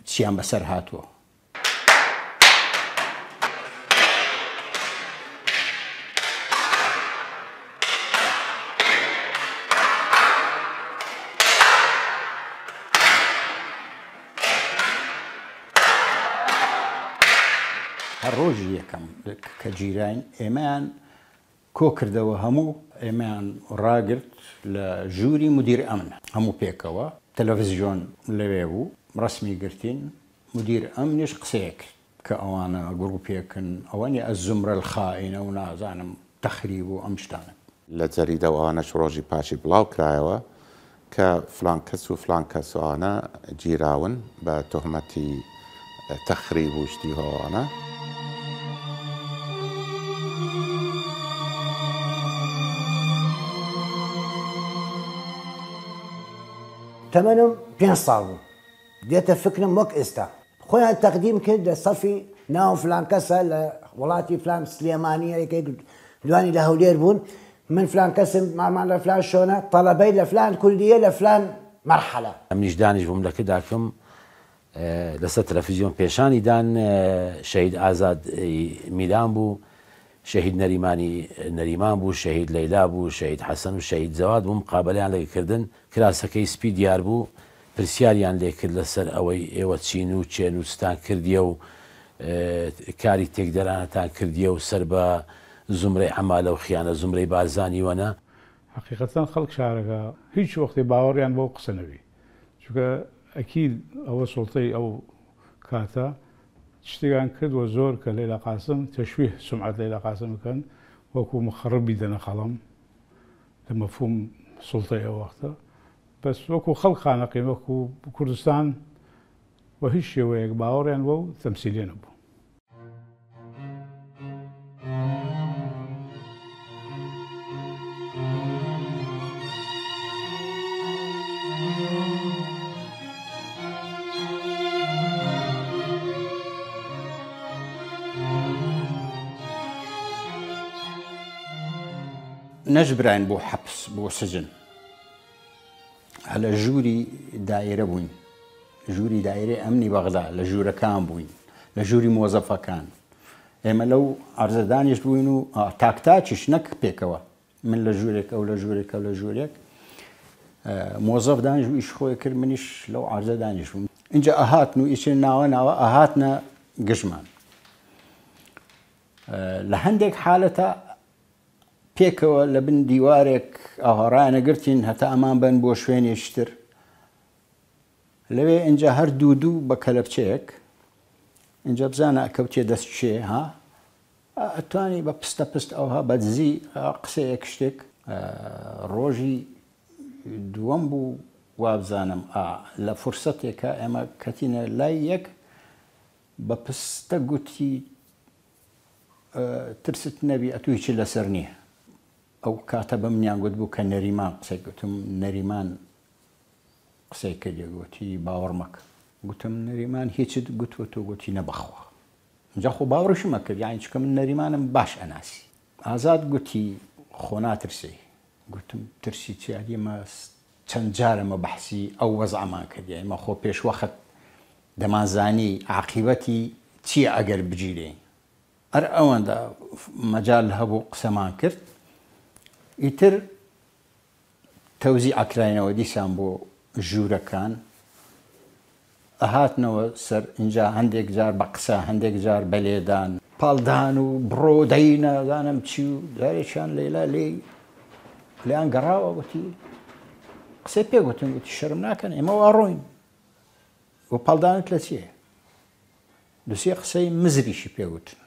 چیان بسر هاتو ڕۆژی یەکەم کە جیران ئێمەیان کۆکردەوە هەموو ئێمەیان ڕاگرت لە ژووری مدیر ئەمن هەموو پێکەوە تەلەڤزیۆن لەوێ بوو ڕسمی گرتین مدیر ئەم نیش قسەیەک کە ئەوانە گرروپێکن ئەوەنی ئە زمرە خائینە و نازانم تەخری بوو ئەم شتانە لە جەریدە ئەوانەش ڕۆژی پاشی بڵاو کرایەوە کە فلان کەس و فلان کەسوانە گیراون بە تۆحمەتی تەخری وشتی هۆوانە. تمنم بين صاروا ديت فكنا موك استا خويا التقديم كده صافي ناو فلان كسر لە فلان سليمانيه یەکەی دواني لهولير بون من فلان كسر مع مع فلان شۆنە تەڵەبەی لفلان فلان کوردیە لفلان مرحلة من ئەمنیش دانیش بووم اه، لەکە داکەم تلفزيون بيشاني دان اه، شەید ئازاد میلان شەهید نەریمانی نەریمان بوو شەهید لەیلا بوو شەهید حەسەن و شەهید زەواد بووم قابلیان لێکردن کراسەکەی سپی دیار بوو پرسیاریان لێکرد لەسەر ئەوەی ئێوە چین و چێنوستان کردیە و کاری تێکدەرانەتان کردیە و سەر بە زمرەی ئەمالە و خیانە زمرەی بازانی وەنە حقیقەتان خەڵک شارەکە هیچ وەختی باوەڕیان بۆ قسەنەوی چکە ئەکی ئەوە سڵتەی ئەو کاتە شتێکان کردوە زۆر کە لێلە قاسم تەشوی سمعات لێلە قاسم بکەن وەکو مخڕبی دەنە خەڵم لە مەفوم سڵتە ئەوەختە بەس وەکو خەڵ خانەقی وەکو کوردستان وە هیچ شێوەیەک باوەڕیان وە و تەمسیلێنە بوو نەژبراین بو حبس بو سجن هەلە ژووری دایرە بووین ژووری دایرێ ئەمنی بەغدا لە ژوورەکان بووین لە ژووری مۆزەفەکان ئێمە لەو ئارزەدانیش بوينو و آه، تاکتاچش نك بيكوا من لجوريك او لجوريك او لجوريك آه، موظف ژوورێک مۆزەف دانیش و لو عرض کرد منیش لەو عرزە دانیش ناوا اینجا ئەهاتن و ئیچێ ناوە پێکەوە لە بن دیوارێک ئاهۆڕایە گرتین هەتا ئەمان بن بۆ شوێنێشتر لەوێ ئەجا هەر دوو دوو بە کەلەپچەیەک اینجا بزانە ئەکەوتێ دەست شێ ها ئەتوانی بە پستە پست ئەوها بەدزی قسەیەک شتێک ڕۆژی دووەم بوو وابزانم لە فرسەتێکە ئێمە کەتینە لای یەک بە پستە گوتی ترست نەبی ئەتوی چی لەسەر نییە ئەو کاتە بە منیان گوت بوو کە نەریمان قسەی گوتم نەریمان قسەی کردێگوتی باوەڕمەکە گوتم نەریمان هیچت گوتوە تۆ گوتی نەبەخوا جا خۆ باوەڕشی مەکرد یان چکەم نەریمانم باش ئەناسی ئازاد گوتی خۆ ناترسی گوتم ترسی چیاریمە چەند جارەمە بەحسی ئەو وەزعمان کردی ئمە خۆ پێشوەخت دەمازانی عقیبەتی چی ئەگەر بگیرێ ئەر ئەوەندە مەجال هەبوو قسەمان کرد ئیتر تەوزی ئاکراینەوە دیسان بۆ ژوورەکان ئەهاتنەوە سەر اینجا هەندێک جار بە قسە هەندێک جار بەلێدان پاڵدان و بڕۆدەینەدانم چی و جارێکیان لەلا لێ لیان گەڕاوە وتی قسە پێگوتم وتی شەرم ناکەن ئێمەەوە ئەڕۆین بۆ پاڵدانت لە چیە دوسێ قسەی مزریشی پێوتن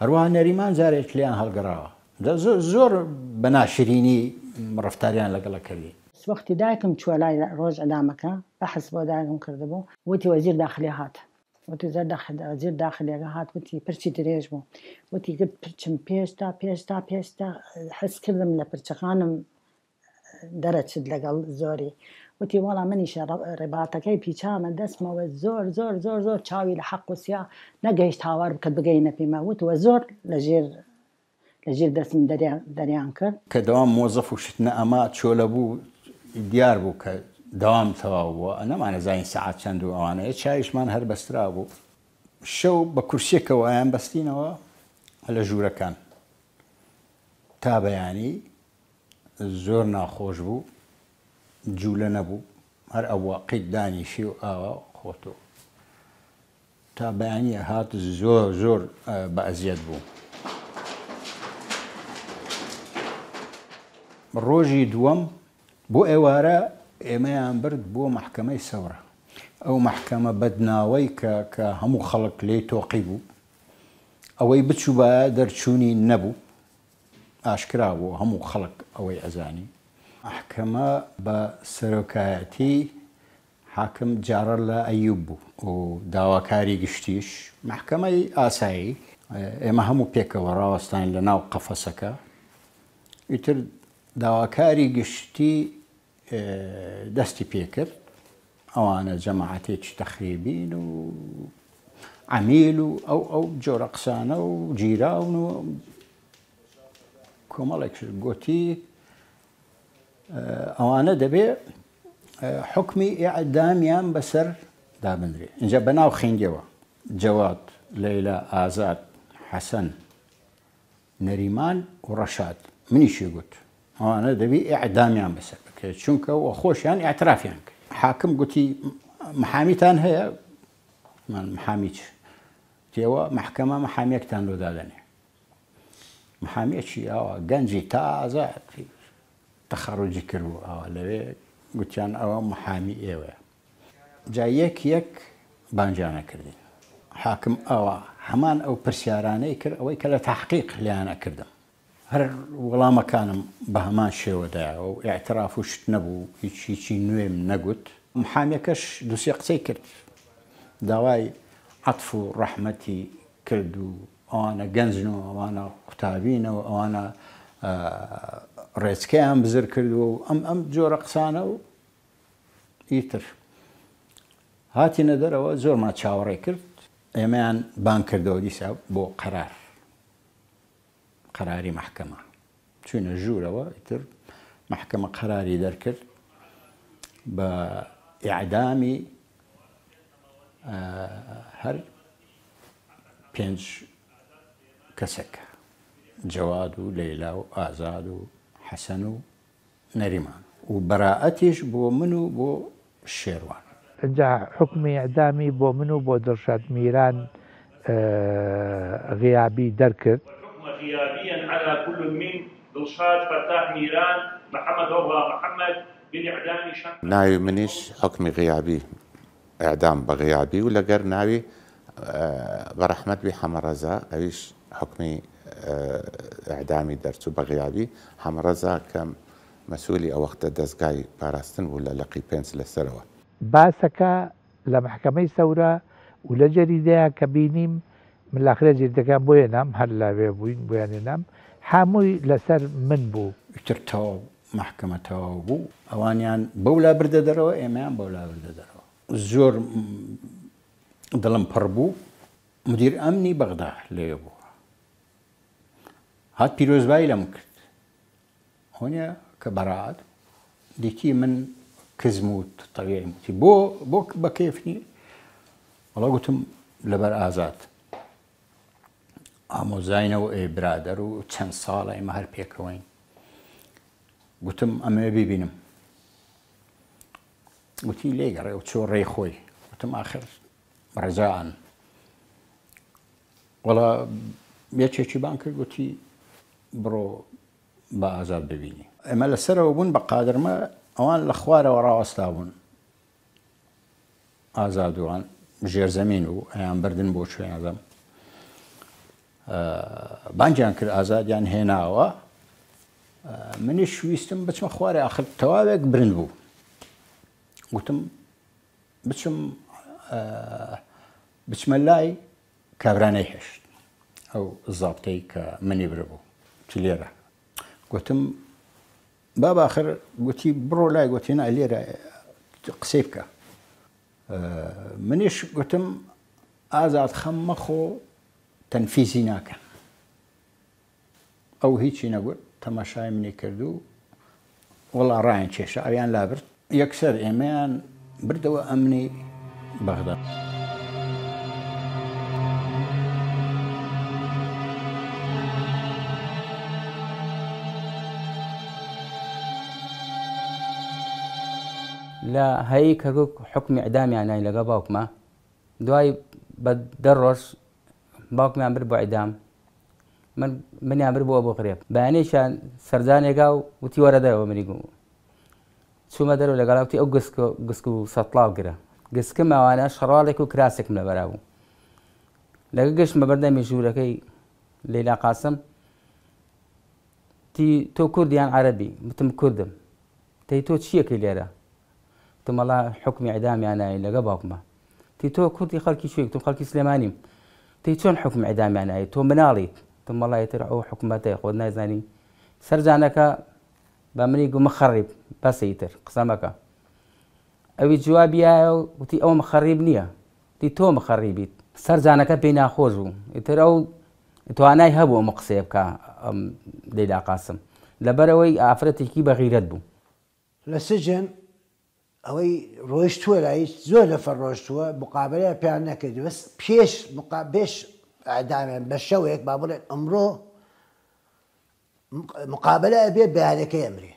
هەروان نەریمان جارێک لیان هەڵگەڕاوە زور بناشريني مرفتاريان لقلا كبير وقت دايكم شو لاي روز على مكان بحس بو دايكم كردبو وتي وزير داخلي هات وتي زاد داخل وزير داخلي هات وتي برشي دريج بو وتي قد برشم بيش دا بيش دا بيش دا حس كردم لبرشي خانم درتشد لقل زوري وتي والا منيش رباطه كي بيشام دس ما وزور زور زور زور شاوي لحق وسيا نقيش تاور كد فيما وتي وزور لجير لەژێر دەستم دەریان کرد کە داوام مۆزەف و شتنە ئەما چۆلە بوو دیار بوو کە داوام تەواو بووە نەمانە زانین سعات چەند و ئەوانەیە چایشمان هەر بەسترا بوو شەو بە کورسێکەوە ئایان بەستینەوە لە ژوورەکان تا بەیانی زۆر ناخۆش بوو جوولە نەبوو هەر ئەوە قیت دانیشی و ئاوا خۆتۆ تا بەیانە هات زۆر زۆر بە ئەزیەت بوو ڕۆژی دووەم بۆ ئێوارە ئێمەیان برد بۆ محکمەی سەورە ئەو محکەمە بەدناوەی کە کە هەموو خەڵک لێ تۆقی بوو ئەوەی بچوو بە دەرچوونی نەبوو ئاشکرا بوو هەموو خەڵک ئەوەی ئەزانی ئەحکەمە بە سەرۆکایەتی حاکم جارە لە ئەیوب بوو و داواکاری گشتیش محکەمەی ئاسایی ئێمە هەموو پێکەوە ڕاوەستان لە ناو قەفەسەکە ئیتر داواکاری گشتی دەستی پێکرد ئەوانە جەماعاتێکی تەخریبین و عمیل و ئەو ئەو جۆرە قسانە و جیراون و کۆمەڵێک گوتی ئەوانە دەبێ حکمی ئعدامیان بەسەر دابدرێ اینجا بەناو خینگەوە جەوات لەیلا ئازاد حەسەن نەریمان و ڕەشاد منیشی گوت ئەوانە دەبی ئەعدامیان بەسەر بکە چونکە و خۆشیان ئاعترافیان کرد حاکم گوتی محامیتان هەیە محامی تێوە محکەمە محامەکتان لۆدادنێ محامێکی ئەوە گەنجی تازە تەخەڕۆجی کردبوو ئەوە لەوێ گوتیان ئەوە محامی ئێوەیە جا یەک یەک بانجیانە کردین حاکم ئەوە هەمان ئەو پرسیارانەی کرد ئەوەی کە لە تحقیق لیانە کردم هەر وەڵامەکانم بە هەمان شێوەدایەوە و ئاعترااف وشت نەبوو هیچ هیچی نوێم نەگوت محامەکەش دووسێ قسەی کرد داوای عطف و ڕەحمەتی کرد و ئەوانە گەنجن و ئەوانە قوتابینەوە ئەوانە ڕێچکەیان بزر کردووە و ئەم ئەم جۆرە قسانە و ئیتر هاتیە دەرەوە زۆرمان چاوەڕێ کرد ئێمەیان بان کردەوە دیسا بۆ قەرار قراري محكمة چوینە ژوورەوە ئیتر محكمة قراري دركر بإعدامي آه هر بينج كسك جواد وليلى وآزاد وحسن ونريمان وبراءتيش بو منو بو الشيروان جاء بۆ إعدامي بو منو بو درشاد ميران آه غيابي دركر غيابيا على كل من دلشاد فتاح ميران محمد عبا محمد اعدام شن ناوي منيش حكم غيابي إعدام بغيابي ولا غير ناوي آه، برحمة بحمرزة أيش حكمي آه، إعدامي درتو بغيابي حمرزا كم مسؤولي أو وقت دزقاي باراستن ولا لقي بينس لسروا باسكا لمحكمة ثورة ولجريدة كبينيم من جيت جردەکان بويا نام هلا بويا بويا نام هەمووی لسر من بوو تر تاو محکمە تەواو بوو ئەوانیان بەولا بردە دەرەوە ئێمەیان بەولا بردە دەرەوە زۆر دڵم پڕ بوو مدیر هات بيروز باي لم كت هنا كبراد ديكي من كزموت طبيعي بو بو بكيفني والله کەفنی لبر ازات ئامۆزینەوە ئێ برادەر و چەند ساڵە ئێمە هەر پێکەوەین گوتم ئەمێ ببینم وتی لێگەڕێ و چۆ ڕێ خۆی وتم آخر ڕێزان وڵە یەکێکی بان کرد گوتی بڕۆ بە ئازار ببینی ئەمە لەسەرەوە بوون بە قادرمە ئەوان لە خوارەوە ڕاوەستا بوون ئازادوان ژێرزەمین و ئەیان بردن بۆ شوێنەزەم بانجیان کرد ئازادیان هێناوە منیش شوویستم بچمە خوارێ آخر تەواوێک برن بوو وتم بچم بچمە لای کابرانەی هێشت ئەو زابتەی کە منی بربوو چ لێرە گوتم باباخر گوتی بڕۆ لای گوتینا لێرە قسەی بکە منیش گوتم ئازاد خەممەخۆ تەنفیزی ناکەن ئەو هیچی نەگوت تەماشای منی کردو وڵا ڕایان کێشە ئەویان لابرد یەکسەر ئێمەیان بردەوە ئەمنی بەغدا. لە هەیە کەگوک حکمی ئەدامیانای لەگە باوکمە دوای بە دەڕۆژ باوکمان بر بۆ عیدام منیان بر بووە بۆ قرێب بەیانێکیان سەردانێکا و وتی وەرەدایەوە منی گوم چوومە دەرەوە لەگەڵاوتی ئەو گسک و سەڵاو گرە گسکە ماوانە شەڕالێک و کراسێکم لە بەرا بوو لەگە گەشتمە بەردەمی ژوورەکەی لەیلا قاسم تی تۆ کوردیان عەربی وتم کوردم تی تۆ چیەکەی لێرە تمەڵا حکمی عدامیانایی لەگە باوکمە تی تۆ کوردی خەڵکی شوێک تو خەڵکی سلێمانیم تيتون حكم اعدام يعني تو منالي ثم الله يترعو حكم تيخو نازاني سرجانك بامني قو مخرب بس يتر قسمك اوي جوابي وتي او مخرب نيا تي تو مخربي سرجانك بينا خوزو يتر او تواناي هەبوو ئەمە ديلا قاسم لبراوي ئافرەتێکی بەغیرەت بوو لسجن ئەوەی ڕۆیشتووە لایش زۆر لە فەرڕۆشتووە مقابلەیە پیان نەکردی بەس پێش بێش ئادامێن بە شەوەیەک با بڵێن ئەمڕۆ مقابلە ئەبێ بەیانەکەی ئەمری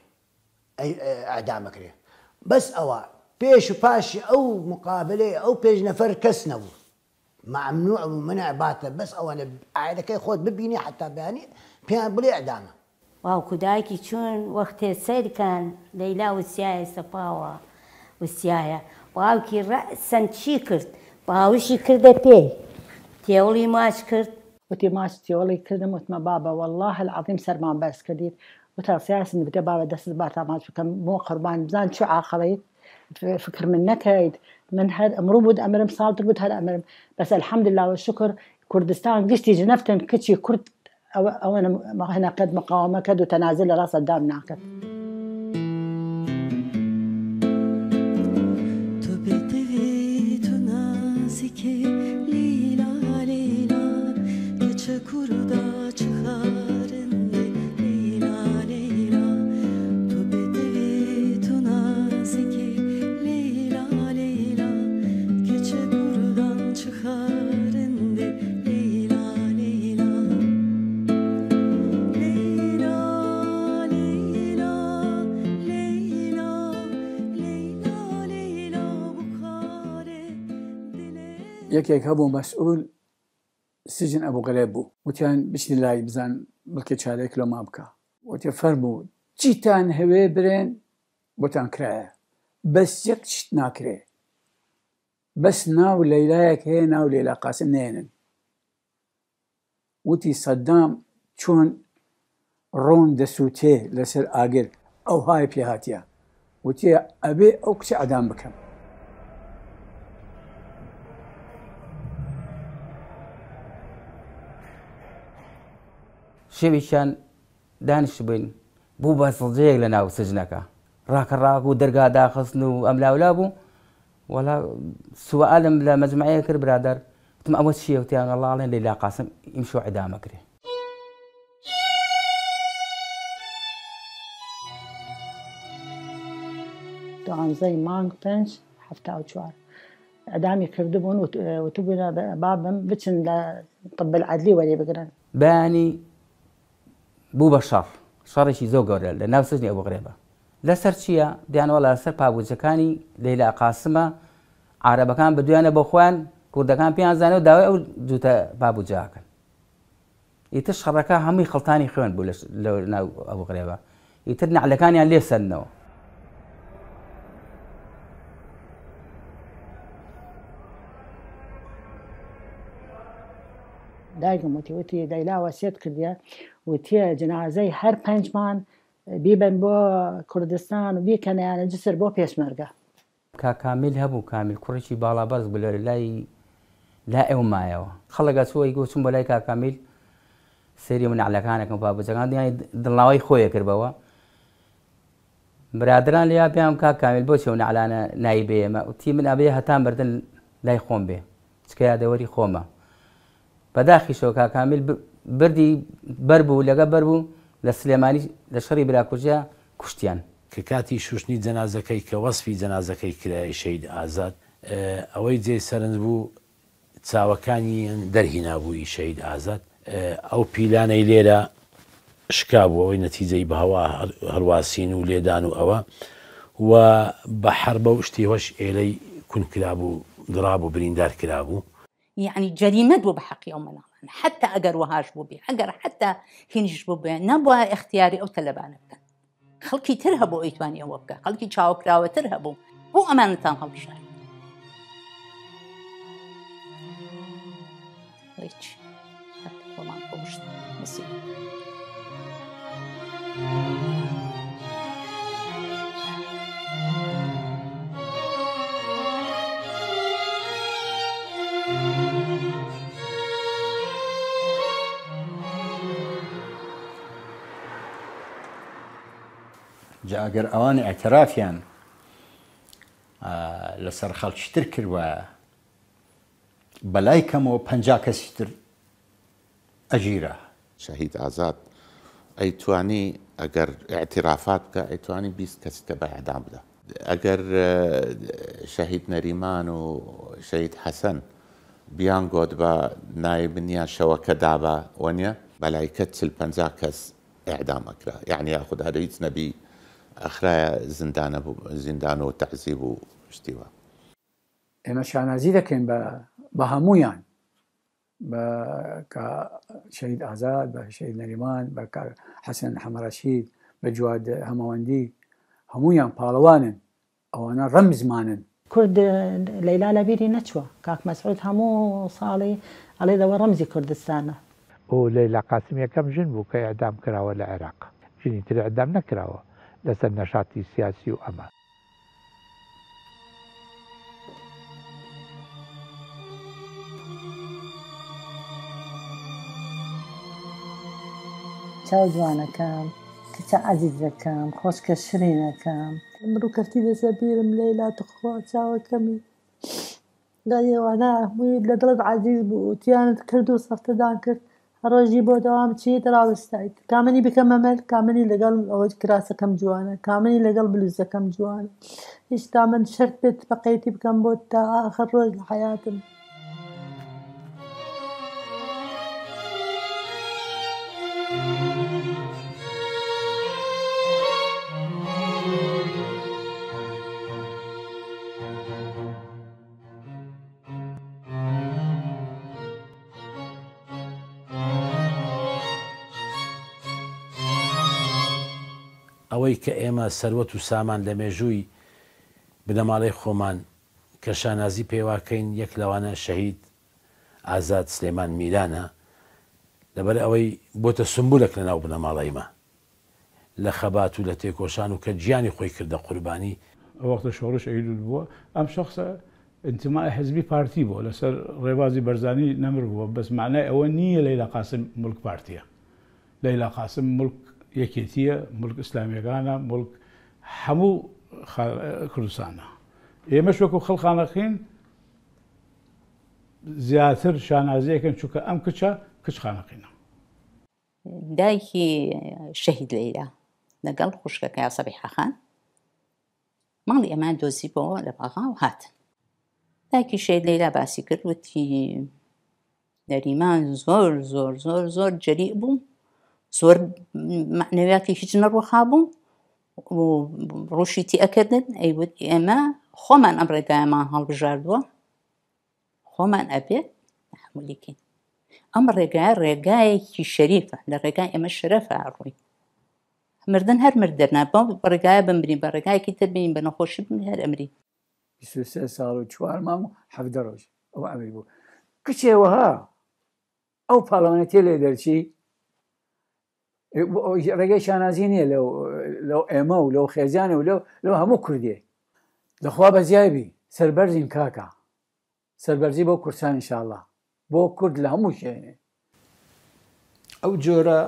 ئادامەکرێ بەس ئەوە پێش و پاشی ئەو مقابلێ ئەو پێش نەفەر کەس نەبوو مەمنوع بوو منە باتە بەس ئەوانە ئاەکەی خۆت ببینی حتا بیانی پێیان بڵێ ئەدامە واو کوداکی چۆن وەختێ سەرکان لەیلا وسیایە سەپاوە. وسيايا وسیایە باوکی سند باو کرد باوشی کردە پێی تێوڵی ماچ کرد وتی ماچ تێوڵی کردم وتمە بابە والله ما بس بەرز کردیت وتە سیاسن بدە بابە دەست باتا شو كان مو قربان بزان شو عاقلي فكر من نكايد من هاد امرو بود امرم صالتر بود هاد امرم بس الحمد لله والشكر كردستان قشتي جنفتن كتشي كرد او, انا هنا قد مقاومه كد وتنازل راس الدام ناقد یەکێک هەبوو مەسئول سجن ئەبوو گەلێ بوو وتیان بشنی لای بزان بڵکە چارێک لە ما بکە وتێ فەرموو چیتان هەوێ برێن بۆتان کرایە بەس یەک شت ناکرێ بەس ناو لەیلایەک هەیە ناو لێلا قاسم نێنن وتی سەددام چۆن ڕۆن دەسووتێ لەسەر ئاگر ئەو های پێهاتیە وتیە ئەبێ ئەو کچە ئەدام بکەم شبيشان دانش بين بو بس ضيق لنا وسجنك راك راك ودرقا دەرگا داخستن و ئەم لاولا بوو ولا سوالم لە مەجمعەیە کرد برادر تم شيء وتيان الله علينا لا قاسم يمشوا عدامك عدامەکرێ زي مانغ بنش هەفتا او شوار ئەدامی کردبوون وتبوو بابم بتشن لطب العدلي العدلی وەرێ باني بوو بە شەڕ شەڕێکی زۆ گەورە لە ناو سزنی ئەو بغرێبە لەسەر چییە دیانەوە لە سەر پابوجەکانی لەیلا قاسمە عربەکان بدویانە بۆ خۆیان کوردەکان پیانزانەوە داوای ئەو جوتە بابوجاکەن ئیتر شەڕەکە هەمووی خەڵتانی خوێن بوو لە ناو ئەو غرێبە ئیتر نعلەکانیان لێسەنەوە دایکم وتی وتی دایلا وەسیێت کردە وتیە جنازەی هەر پەنجمان بیبن بۆ کوردستان و بیکەنیانە جسر بۆ پێشمەرگە کا کامیل هەبوو کامیل کوڕێکی باڵابەرز بلەر لای لا ئێومایەوە خەڵگە سوی گۆچم بە لای کاکامیل سری منعلەکانەکەم پابچەکان دیانی دڵناوی خۆیە کردەوە برادران لیا پێیان کا کامیل بۆ چێو نعلانە نایبێمە وتی من ئەبێ هەتان بردن لای خۆم بێ چکە یادەوەری خۆمە بەداخی شۆکا کامیل بردی بربوو لەگە بربوو لە سلێمانی لە شەڕی براکوژیا کوشتیان کە کاتی شوشتنی جەنازەکەی کە وەسفی جەنازەکەی کرای شەید ئازاد ئەوەی جێ سەرنج بوو چاوەکانی دەرهینابووی شەید ئازاد ئەو پیلانەی لێرە شکابووەوەی نەتیجەی بەهوا هەرواسین و لێدان و ئەوە و بە حربە و شتی هۆش ئێلەی کونکرابوو دراب و بریندار کرابوو يعني جريمه دو بحق يوم نام حتى أقر وهاش بوبي أقر حتى هنجش بوبي نبوا اختياري او تلبانة خلقي ترهبوا ايتواني او بكن خلقي تشاوك راوة ترهبوا هو أمانة خلقي شاي هيك Thank you. جا اوان اعترافیان لسر لەسەر خەڵکیتر کردوە بەلای کەمەوە پ کەسی تر ئەژیرە شەهید ئازاد ئەی اگر اعترافات که کە ئەیتوانی بیست کەسی تە بەعدام بدە اگر شهید نریمان و شهید حسن بیان گۆت بە نایبنیە شەوەکە دابە وەنیە بەلایکە چل پ کەس اعدام اکرا یعنی اخود هر هیچ نبی اخرايا زندانه زندانه وتعذيب و اشتوا اما شان دکن كان با همویان با كا شهيد آزاد با شهيد نريمان با که حسن رشيد با جواد همواندی همویان او انا رمز مانن كرد ليلى لبيري نشوى كاك مسعود همو صالي علي دوا رمزي كردستان وليلى قاسمية كم جنبو كي اعدام كراوه العراق جني تر اعدام نكراوه لەسەر نەشاتی سیاسی و ئەمە چاو جوانەکەم کچە عزیزەکەم خۆشکە شرێنەکەم مرو کەفتی دەسە بیرم لەلا تخوا چاوەکەمی دا ێوانە هەمووی لە دڵت عزیز بوو تیانت کرد و سەختەدان کرد ڕۆژی بۆ داوام چیت ڕاوستیت کامەنی بکەم ئەمەل کامەنی لەگەڵ ئەوە کراسەکەم جوانە کامەنی لەگەڵ بلوزەکەم جوانە هیچ تا من شرت بێت بەقەتی بکەم بۆ تا آخر ڕۆژ حياتم. کە ئێمە سەروەت و سامان لە مێژووی بنەماڵی خۆمان کە شانازی پێواکەین یەک لەوانە شەهید ئازاد سلێمان میلانە لەبەر ئەوەی بۆتە سمبولەك لە ناو بنەماڵیمە لە خەبات و لە تێکۆشان و کە گیانی خۆی کردە قوربانی وەختە شۆڕش ئەیلول بووە ئەم شخصە انتمای حزبی پارتی بووە لەسەر ڕێوازی بەرزانی نەمر بووە بەسمانای ئەوە نییە لەیلا قاسم ملک پارتیە لەیلا قاسم ملک یەکێتیە ملک ئسلامیەکانە ملک هەموو کوردستانە ئێمەش وەکو خەڵخانەخین زیاتر شانازیەکەن چووکە ئەم کچە کچخانەقینە دایکی شەهید لەیرا لەگەڵ خوشکەکە یا سەبی حەخان ماڵی ئەمان دۆزی بۆ لە باغا و هاتن دایکی شێد لەیرا باسی کرد وتی نەریمان زۆر زۆر زۆر زۆر جەریع بوو زۆر معنەویاتی هیچ نەڕوەخا بوو ڕوشیتی ئەکردن ئەیوت ئێمە خۆمان ئەم ڕێگایمان هەڵبژاردووە خۆمان ئەبێت حملیکین ئەم ڕێگای ڕێگایەکی شەریفە لە ڕێگای ئێمە شرەفە ڕووی مردن هەر مرد دەرنا بە ڕێگایە بمرین بە ڕێگایەکی تربیین بە نەخۆشی بن هەر ئەمری ساڵ و چوار ما مو حەفدە ڕۆژ ئەو ئەمی بوو کچێوەها ئەو پاڵەوانەتی لێ دەرچی ڕێگەی شانازی نییە لەو لەو ئێمە و لەو خێزیانە و لەو لەو هەموو کوردێ لەخوا بەزیایبی سربەرزین کاکە سربەرزی بۆ کورسان شاءله بۆ کورد لە هەموو شوێنێ ئەو جۆرە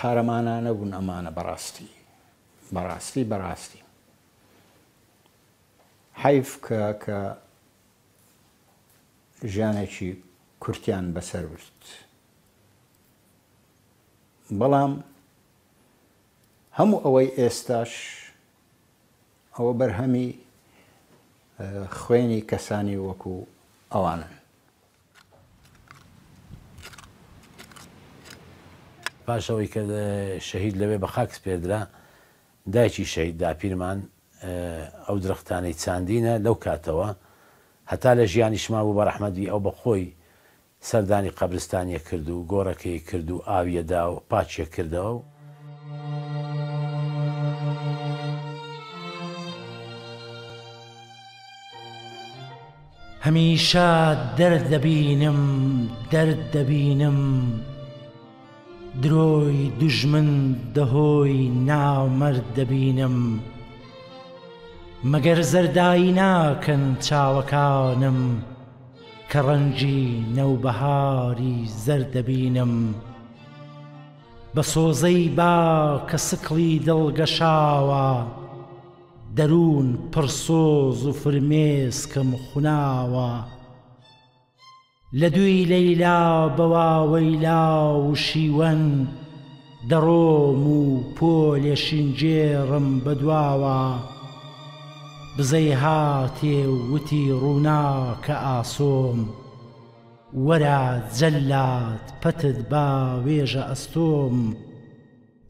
قارەمانانە بوون ئەمانە بەڕاستی بەڕاستی بەڕاستی حیف کە کە ژیانێکی کورتیان بەسەر ورد. بەڵام هەموو ئەوەی ئێستاش ئەوە بەرهەمی خوێنی کەسانی وەکو ئەوانن پاشەوەی کە شەهید لەوێ بە خاکس پێدرا دایکی شەید داپیرمان ئەو درختانەی چاندینە لەو کاتەوە هەتا لە ژیانی شما بوو بە ڕحمەدی ئەو بە خۆی سەردانی قەبرستانیە کرد و گۆڕەکەی کرد و ئاویەدا و پاچیە کردەوە و هەمیشە دەرد دەبینم دەرد دەبینم درۆی دوژمن دەهۆی ناومەرد دەبینم مەگەر زەردایی ناکەن چاوەکانم. کە ڕەنجی نەوبەهاری زەردەبینم بە سۆزەی با کە سکڵی دڵگەشاوە دەروون پرسۆز و فرمێسکەم خوناوە لە دوی لەیلا بەواوەیلا و شیوەن دەڕۆم و پۆلێ شینجێڕم بەدواوە بزەی هاتێ وتی ڕوونا کە ئاسۆم وەرە جەلات پەتت با وێژە ئەستۆم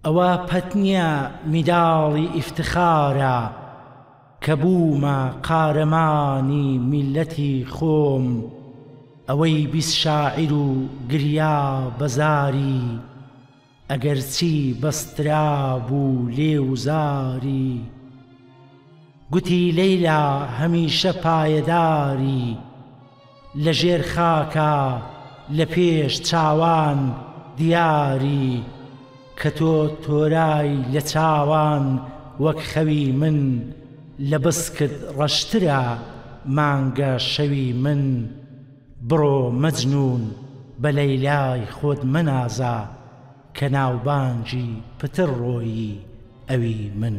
ئەوە پەتنیە میداڵی ئیفتخارە کە بوومە قارەمانی میلەتی خۆم ئەوەی بیست شاعیر و گریا بەزاری ئەگەرچی بەسترا بوو لێوزاری گوتی لەیلا هەمیشە پایەداری لە ژێر خاکە لە پێش چاوان دیاری کە تۆ تۆرای لە چاوان وەک خەوی من لە بس کرد ڕەشترە مانگە شەوی من بڕۆ مەجنون بە لەیلای خۆت منازە کە ناوبانجی پتر ڕۆیی ئەوی من.